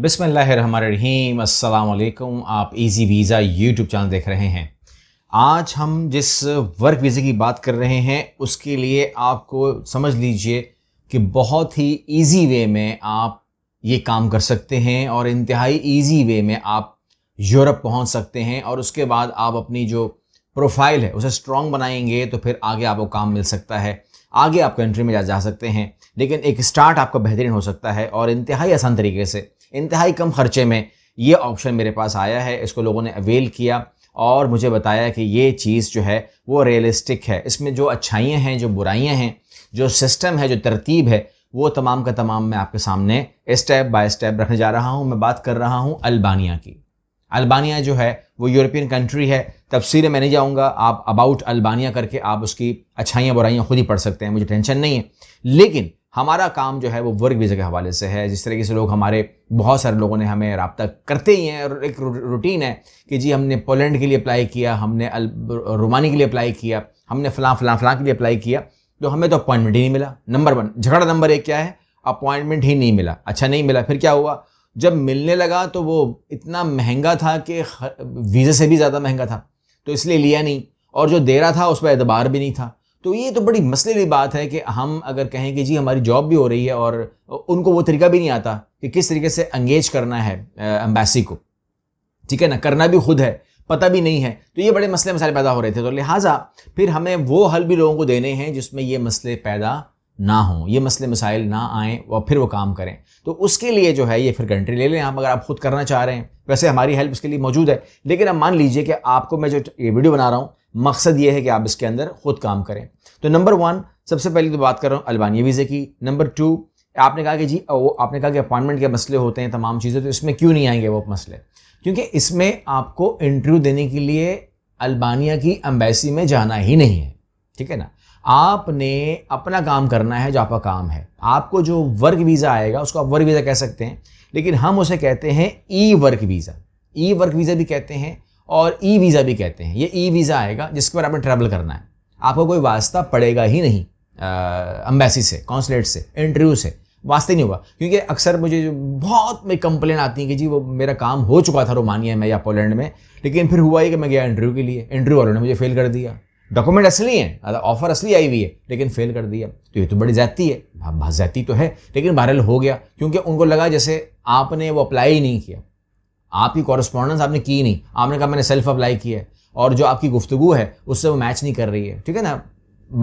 बिसमीम अल्लाम आप इजी वीज़ा यूट्यूब चैनल देख रहे हैं आज हम जिस वर्क वीज़े की बात कर रहे हैं उसके लिए आपको समझ लीजिए कि बहुत ही इजी वे में आप ये काम कर सकते हैं और इंतहाई इजी वे में आप यूरोप पहुंच सकते हैं और उसके बाद आप अपनी जो प्रोफाइल है उसे स्ट्रॉन्ग बनाएंगे तो फिर आगे आपको काम मिल सकता है आगे आप कंट्री में जा जा सकते हैं लेकिन एक स्टार्ट आपका बेहतरीन हो सकता है और इंतहाई आसान तरीके से इंतहाई कम खर्चे में ये ऑप्शन मेरे पास आया है इसको लोगों ने अवेल किया और मुझे बताया कि ये चीज़ जो है वो रियलिस्टिक है इसमें जो अच्छाइयाँ हैं जो बुराइयाँ हैं जो सिस्टम है जो तरतीब है वो तमाम का तमाम मैं आपके सामने स्टेप बाय स्टेप रखने जा रहा हूँ मैं बात कर रहा हूँ अल्बानिया की अल्बानिया जो है वो यूरोपियन कंट्री है तफसीरें मैं नहीं जाऊँगा आप अबाउट अल्बानिया करके आप उसकी अच्छाइयाँ बुराइयाँ खुद ही पढ़ सकते हैं मुझे टेंशन नहीं है लेकिन हमारा काम जो है वो वर्क वीज़ा के हवाले से है जिस तरीके से लोग हमारे बहुत सारे लोगों ने हमें रबता करते ही हैं और एक रूटीन है कि जी हमने पोलैंड के लिए अप्लाई किया हमने रोमानी के लिए अप्लाई किया हमने फ़लाँ फ़लाँ फ़लाँ के लिए अप्लाई किया तो हमें तो अपॉइंटमेंट ही नहीं मिला नंबर वन झगड़ा नंबर एक क्या है अपॉइंटमेंट ही नहीं मिला अच्छा नहीं मिला फिर क्या हुआ जब मिलने लगा तो वो इतना महंगा था कि वीज़े से भी ज़्यादा महंगा था तो इसलिए लिया नहीं और जो दे रहा था उस पर एतबार भी नहीं था तो ये तो बड़ी मसले वाली बात है कि हम अगर कहें कि जी हमारी जॉब भी हो रही है और उनको वो तरीका भी नहीं आता कि किस तरीके से अंगेज करना है एम्बेसी को ठीक है ना करना भी खुद है पता भी नहीं है तो ये बड़े मसले मसाले पैदा हो रहे थे तो लिहाजा फिर हमें वो हल भी लोगों को देने हैं जिसमें ये मसले पैदा ना हों ये मसले मसाइल ना आए और फिर वो काम करें तो उसके लिए जो है ये फिर कंट्री ले लें आप अगर आप खुद करना चाह रहे हैं वैसे हमारी हेल्प इसके लिए मौजूद है लेकिन अब मान लीजिए कि आपको मैं जो ये वीडियो बना रहा हूँ मकसद ये है कि आप इसके अंदर ख़ुद काम करें तो नंबर वन सबसे पहले तो बात कर रहा हूँ अल्बानिया वीज़े की नंबर टू आपने कहा कि जी वो आपने कहा कि अपॉइंटमेंट के मसले होते हैं तमाम चीज़ें तो इसमें क्यों नहीं आएंगे वो मसले क्योंकि इसमें आपको इंटरव्यू देने के लिए अल्बानिया की एम्बेसी में जाना ही नहीं है ठीक है ना आपने अपना काम करना है जो आपका काम है आपको जो वर्क वीज़ा आएगा उसको आप वर्क वीज़ा कह सकते हैं लेकिन हम उसे कहते हैं E work visa E work visa भी कहते हैं और ई वीज़ा भी कहते हैं ये ई वीज़ा आएगा जिसके बाद आपने ट्रैवल करना है आपको कोई वास्ता पड़ेगा ही नहीं अम्बेसी से कौंसलेट से इंटरव्यू से वास्ते नहीं होगा क्योंकि अक्सर मुझे जो बहुत मेरी कंप्लेन आती है कि जी वो मेरा काम हो चुका था रोमानिया में या पोलैंड में लेकिन फिर हुआ ही कि मैं गया इंटरव्यू के लिए इंटरव्यू वालों ने मुझे फ़ेल कर दिया डॉक्यूमेंट असली है ऑफर असली आई हुई है लेकिन फ़ेल कर दिया तो ये तो बड़ी ज़्यादती है हाँ ज्यादती तो है लेकिन वायरल हो गया क्योंकि उनको लगा जैसे आपने वो अप्लाई ही नहीं किया आपकी कॉरस्पॉन्डेंस आपने की नहीं आपने कहा मैंने सेल्फ अप्लाई किया है और जो आपकी गुफ्तु है उससे वो मैच नहीं कर रही है ठीक है ना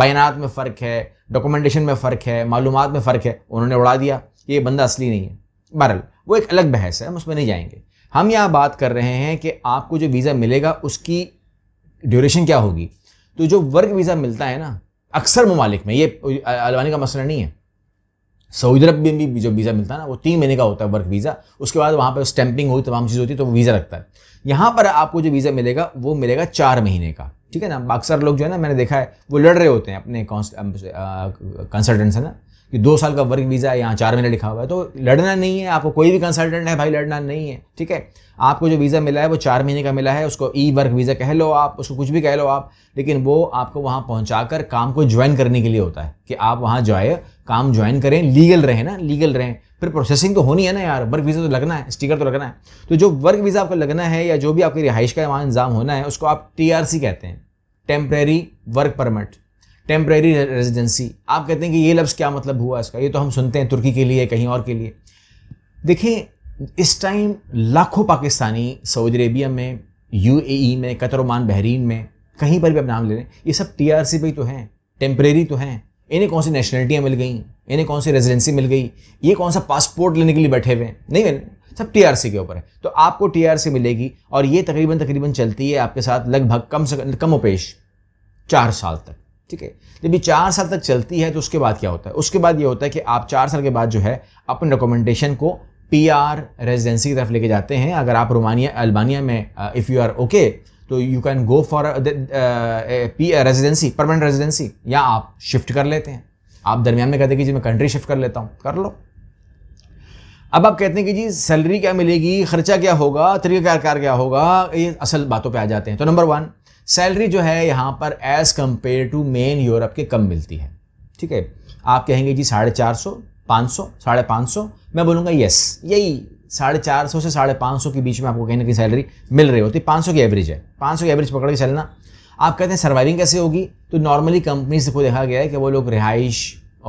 बयानात में फ़र्क है डॉक्यूमेंटेशन में फ़र्क है मालूम में फ़र्क है उन्होंने उड़ा दिया कि ये बंदा असली नहीं है बहरल वो एक अलग बहस है हम उसमें नहीं जाएंगे हम यहाँ बात कर रहे हैं कि आपको जो वीज़ा मिलेगा उसकी ड्यूरेशन क्या होगी तो जो वर्क वीज़ा मिलता है ना अक्सर ममालिक में ये अलवानी का मसला नहीं है सऊदी अरब में भी जो वीज़ा मिलता है ना वो तीन महीने का होता है वर्क वीज़ा उसके बाद वहाँ पर स्टैंपिंग हुई तमाम चीज़ होती है तो वो वीज़ा रखता है यहाँ पर आपको जो वीज़ा मिलेगा वो मिलेगा चार महीने का ठीक है ना अक्सर लोग जो है ना मैंने देखा है वो लड़ रहे होते हैं अपने कंसल्टेंट से ना कि दो साल का वर्क वीज़ा है यहाँ चार महीने लिखा हुआ है तो लड़ना नहीं है आपको कोई भी कंसल्टेंट है भाई लड़ना नहीं है ठीक है आपको जो वीज़ा मिला है वो चार महीने का मिला है उसको ई वर्क वीज़ा कह लो आप उसको कुछ भी कह लो आप लेकिन वो आपको वहाँ पहुँचा कर काम को ज्वाइन करने के लिए होता है कि आप वहाँ जाए काम ज्वाइन करें लीगल रहें ना लीगल रहें फिर प्रोसेसिंग तो होनी है ना यार वर्क वीज़ा तो लगना है स्टिकर तो लगना है तो जो वर्क वीज़ा आपको लगना है या जो भी आपकी रिहाइश का वहाँ इंजाम होना है उसको आप टी कहते हैं temporary work permit temporary residency आप कहते हैं कि ये लफ्ज़ क्या मतलब हुआ इसका ये तो हम सुनते हैं तुर्की के लिए कहीं और के लिए देखें इस टाइम लाखों पाकिस्तानी सऊदी अरेबिया में यू e में कतर उमान बहरीन में कहीं पर भी आप नाम ले लें ये सब टी आर सी पर ही तो हैं टेम्प्रेरी तो हैं इन्हें कौन सी नेशनलिटियाँ मिल गई इन्हें कौन सी रेजिडेंसी मिल गई ये कौन सा पासपोर्ट लेने के लिए बैठे हुए हैं नहीं मैंने सब टीआरसी के ऊपर है तो आपको टीआरसी मिलेगी और ये तकरीबन तकरीबन चलती है आपके साथ लगभग कम से कम उपेश चार साल तक ठीक है जब ये चार साल तक चलती है तो उसके बाद क्या होता है उसके बाद ये होता है कि आप चार साल के बाद जो है अपने डॉक्यूमेंटेशन को पी आर रेजिडेंसी की तरफ लेके जाते हैं अगर आप रोमानिया अल्बानिया में इफ़ यू आर ओके तो you can go for residency permanent residency या आप शिफ्ट कर लेते हैं आप दरमियान में कहते हैं कि जी मैं कंट्री शिफ्ट कर लेता हूँ कर लो अब आप कहते हैं कि जी सैलरी क्या मिलेगी खर्चा क्या होगा कार क्या होगा ये असल बातों पे आ जाते हैं तो नंबर वन सैलरी जो है यहाँ पर as compare to main Europe के कम मिलती है ठीक है आप कहेंगे जी साढ़े चार सौ पाँच सौ साढ़े पाँच सौ मैं बोलूँगा यस यही साढ़े चार सौ से साढ़े पाँच सौ के बीच में आपको कहीं ना कहीं सैलरी मिल रही होती है पाँच सौ की एवरेज है पाँच सौ की एवरेज पकड़ के चलना आप कहते हैं सर्वाइविंग कैसे होगी तो नॉर्मली कंपनीज को देखा गया है कि वो लोग रिहाइश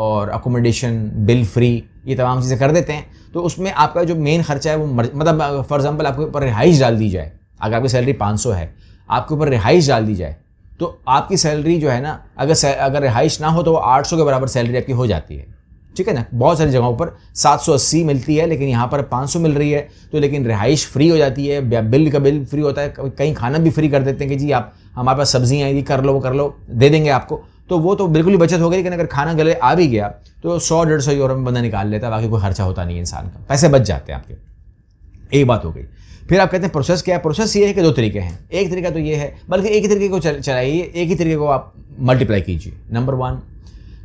और अकोमोडेशन बिल फ्री ये तमाम चीज़ें कर देते हैं तो उसमें आपका जो मेन खर्चा है वो मतलब फॉर एग्जाम्पल आपके ऊपर रिहाइश डाल दी जाए अगर आपकी सैलरी पाँच सौ है आपके ऊपर रिहाइश डाल दी जाए तो आपकी सैलरी जो है ना अगर अगर रिहाइश ना हो तो वो आठ सौ के बराबर सैलरी आपकी हो जाती है ठीक है ना बहुत सारी जगहों पर 780 मिलती है लेकिन यहाँ पर 500 मिल रही है तो लेकिन रिहाइश फ्री हो जाती है बिल का बिल फ्री होता है कहीं खाना भी फ्री कर देते हैं कि जी आप हमारे पास सब्जियाँ आएगी कर लो वो कर लो दे देंगे आपको तो वो तो बिल्कुल ही बचत हो गई लेकिन अगर खाना गले आ भी गया तो सौ डेढ़ सौ यूरो में बंदा निकाल लेता है बाकी कोई खर्चा होता नहीं है इंसान का पैसे बच जाते हैं आपके एक बात हो गई फिर आप कहते हैं प्रोसेस क्या है प्रोसेस ये है कि दो तरीके हैं एक तरीका तो ये है बल्कि एक ही तरीके को चलाइए एक ही तरीके को आप मल्टीप्लाई कीजिए नंबर वन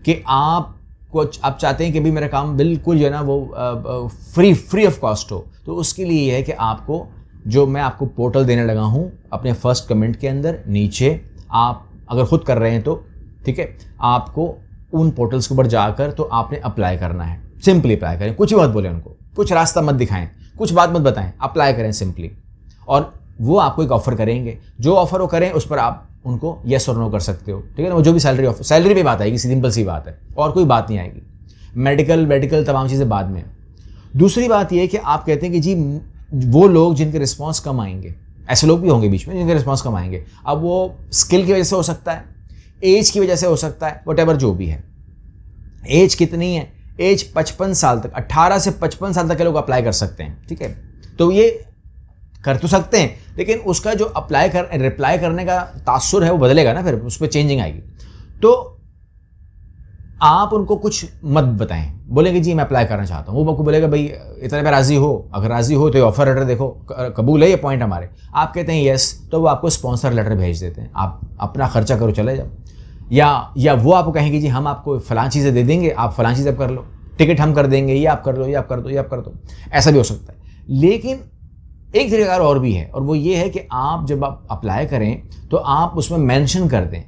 कि आप कुछ आप चाहते हैं कि भी मेरा काम बिल्कुल जो है ना वो फ्री फ्री ऑफ कॉस्ट हो तो उसके लिए ये है कि आपको जो मैं आपको पोर्टल देने लगा हूँ अपने फर्स्ट कमेंट के अंदर नीचे आप अगर खुद कर रहे हैं तो ठीक है आपको उन पोर्टल्स के ऊपर जाकर तो आपने अप्लाई करना है सिंपली अप्लाई करें कुछ भी मत बोलें उनको कुछ रास्ता मत दिखाएं कुछ बात मत बताएं अप्लाई करें सिंपली और वो आपको एक ऑफ़र करेंगे जो ऑफ़र वो करें उस पर आप उनको येस और नो कर सकते हो ठीक है ना वो जो भी सैलरी ऑफ सैलरी में बात आएगी सिंपल सी बात है और कोई बात नहीं आएगी मेडिकल मेडिकल तमाम चीज़ें बाद में दूसरी बात यह कि आप कहते हैं कि जी वो लोग जिनके रिस्पॉन्स कम आएंगे ऐसे लोग भी होंगे बीच में जिनके रिस्पॉन्स कम आएंगे अब वो स्किल की वजह से हो सकता है एज की वजह से हो सकता है वट जो भी है एज कितनी है एज 55 साल तक 18 से 55 साल तक के लोग अप्लाई कर सकते हैं ठीक है तो ये कर तो सकते हैं लेकिन उसका जो अप्लाई कर रिप्लाई करने का तासुर है वो बदलेगा ना फिर उस पर चेंजिंग आएगी तो आप उनको कुछ मत बताएं बोलेंगे जी मैं अप्लाई करना चाहता हूँ वो आपको बोलेगा भाई इतने पे राज़ी हो अगर राज़ी हो तो ये ऑफर लेटर देखो कबूल है ये पॉइंट हमारे आप कहते हैं यस तो वो आपको स्पॉन्सर लेटर भेज देते हैं आप अपना खर्चा करो चले जाओ या या वो आपको कहेंगे जी हम आपको फलां चीज़ें दे देंगे आप फलां चीज़ें कर लो टिकट हम कर देंगे ये आप कर लो ये आप कर दो ये आप कर दो ऐसा भी हो सकता है लेकिन एक तरीका और भी है और वो ये है कि आप जब आप अप्लाई करें तो आप उसमें मेंशन कर दें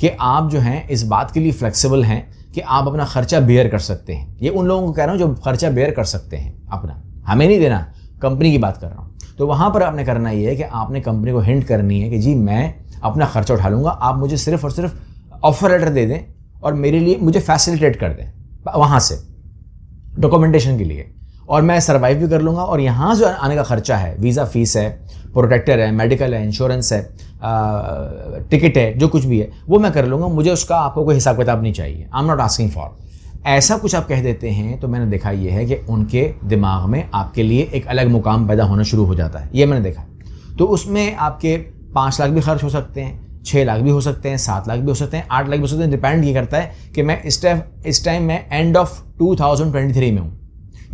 कि आप जो हैं इस बात के लिए फ्लेक्सिबल हैं कि आप अपना खर्चा बेयर कर सकते हैं ये उन लोगों को कह रहा हूँ जो खर्चा बेयर कर सकते हैं अपना हमें नहीं देना कंपनी की बात कर रहा हूँ तो वहाँ पर आपने करना ये है कि आपने कंपनी को हिंट करनी है कि जी मैं अपना खर्चा उठा लूँगा आप मुझे सिर्फ और सिर्फ ऑफर लेटर दे दें और मेरे लिए मुझे फैसिलिटेट कर दें वहाँ से डॉक्यूमेंटेशन के लिए और मैं सर्वाइव भी कर लूँगा और यहाँ जो आने का खर्चा है वीज़ा फीस है प्रोटेक्टर है मेडिकल है इंश्योरेंस है टिकट है जो कुछ भी है वो मैं कर लूँगा मुझे उसका आपको कोई हिसाब किताब नहीं चाहिए I am not asking for ऐसा कुछ आप कह देते हैं तो मैंने देखा ये है कि उनके दिमाग में आपके लिए एक अलग मुकाम पैदा होना शुरू हो जाता है ये मैंने देखा तो उसमें आपके पाँच लाख भी खर्च हो सकते हैं छः लाख भी हो सकते हैं सात लाख भी हो सकते हैं आठ लाख भी हो सकते हैं डिपेंड ये करता है कि मैं इस टाइम इस टाइम मैं एंड ऑफ थ्री में हूँ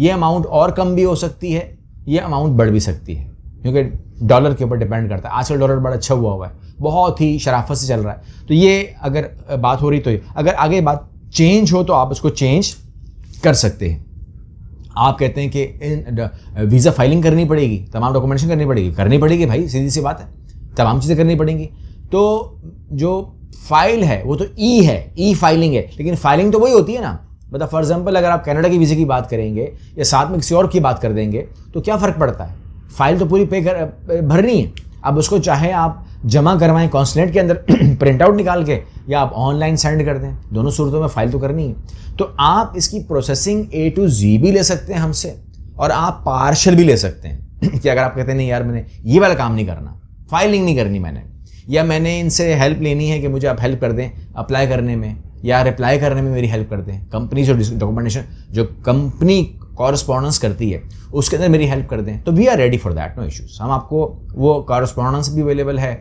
ये अमाउंट और कम भी हो सकती है ये अमाउंट बढ़ भी सकती है क्योंकि डॉलर के ऊपर डिपेंड करता है आजकल डॉलर बड़ा अच्छा हुआ हुआ है बहुत ही शराफत से चल रहा है तो ये अगर बात हो रही तो अगर आगे बात चेंज हो तो आप उसको चेंज कर सकते हैं आप कहते हैं कि इन वीज़ा फाइलिंग करनी पड़ेगी तमाम डॉक्यूमेंटेशन करनी पड़ेगी करनी पड़ेगी भाई सीधी सी बात है तमाम चीज़ें करनी पड़ेंगी तो जो फाइल है वो तो ई e है ई e फाइलिंग है लेकिन फाइलिंग तो वही होती है ना मतलब फॉर एग्जाम्पल अगर आप कनाडा के वीज़े की बात करेंगे या साथ में किसी और की बात कर देंगे तो क्या फ़र्क पड़ता है फाइल तो पूरी पे कर भरनी है अब उसको चाहे आप जमा करवाएं कॉन्सलेट के अंदर प्रिंट आउट निकाल के या आप ऑनलाइन सेंड कर दें दोनों सूरतों में फ़ाइल तो करनी है तो आप इसकी प्रोसेसिंग ए टू जी भी ले सकते हैं हमसे और आप पार्शल भी ले सकते हैं कि अगर आप कहते हैं नहीं यार मैंने ये वाला काम नहीं करना फाइलिंग नहीं करनी मैंने या मैंने इनसे हेल्प लेनी है कि मुझे आप हेल्प कर दें अप्लाई करने में या रिप्लाई करने में मेरी हेल्प करते हैं कंपनी जो डॉक्यूमेंटेशन जो कंपनी कॉरस्पॉन्डेंस करती है उसके अंदर मेरी हेल्प कर दें तो we are ready for that no issues हम आपको वो कॉरस्पॉन्डेंस भी अवेलेबल है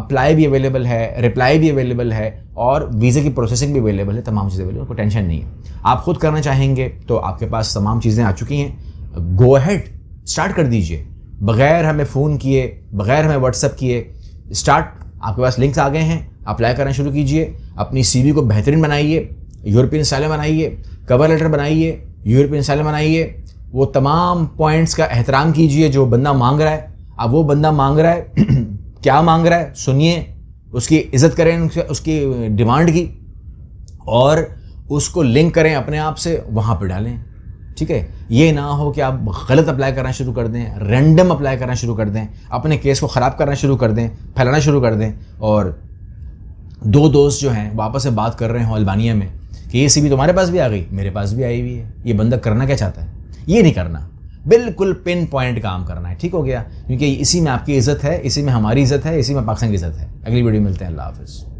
अप्लाई भी अवेलेबल है रिप्लाई भी अवेलेबल है और वीज़े की प्रोसेसिंग भी अवेलेबल है तमाम चीज़ें अवेलेबल कोई टेंशन नहीं है आप खुद करना चाहेंगे तो आपके पास तमाम चीज़ें आ चुकी हैं गो हैड स्टार्ट कर दीजिए बगैर हमें फ़ोन किए बगैर हमें व्हाट्सअप किए स्टार्ट आपके पास लिंक्स आ गए हैं अप्लाई करना शुरू कीजिए अपनी सी को बेहतरीन बनाइए यूरोपियन स्टाइल बनाइए कवर लेटर बनाइए यूरोपियन स्टाइल बनाइए वो तमाम पॉइंट्स का एहतराम कीजिए जो बंदा मांग रहा है अब वो बंदा मांग रहा है क्या मांग रहा है सुनिए उसकी इज्जत करें उसकी डिमांड की और उसको लिंक करें अपने आप से वहाँ पर डालें ठीक है ये ना हो कि आप गलत अप्लाई करना शुरू कर दें रेंडम अप्लाई करना शुरू कर दें अपने केस को ख़राब करना शुरू कर दें फैलाना शुरू कर दें और दो दोस्त जो हैं वापस से बात कर रहे हैं अल्बानिया में कि ये सीबी तुम्हारे पास भी आ गई मेरे पास भी आई हुई है ये बंदा करना क्या चाहता है ये नहीं करना बिल्कुल पिन पॉइंट काम करना है ठीक हो गया क्योंकि इसी में आपकी इज्जत है इसी में हमारी इज्जत है इसी में पाकिस्तान की इज्जत है अगली वीडियो मिलते हैं अल्लाह हाफिज़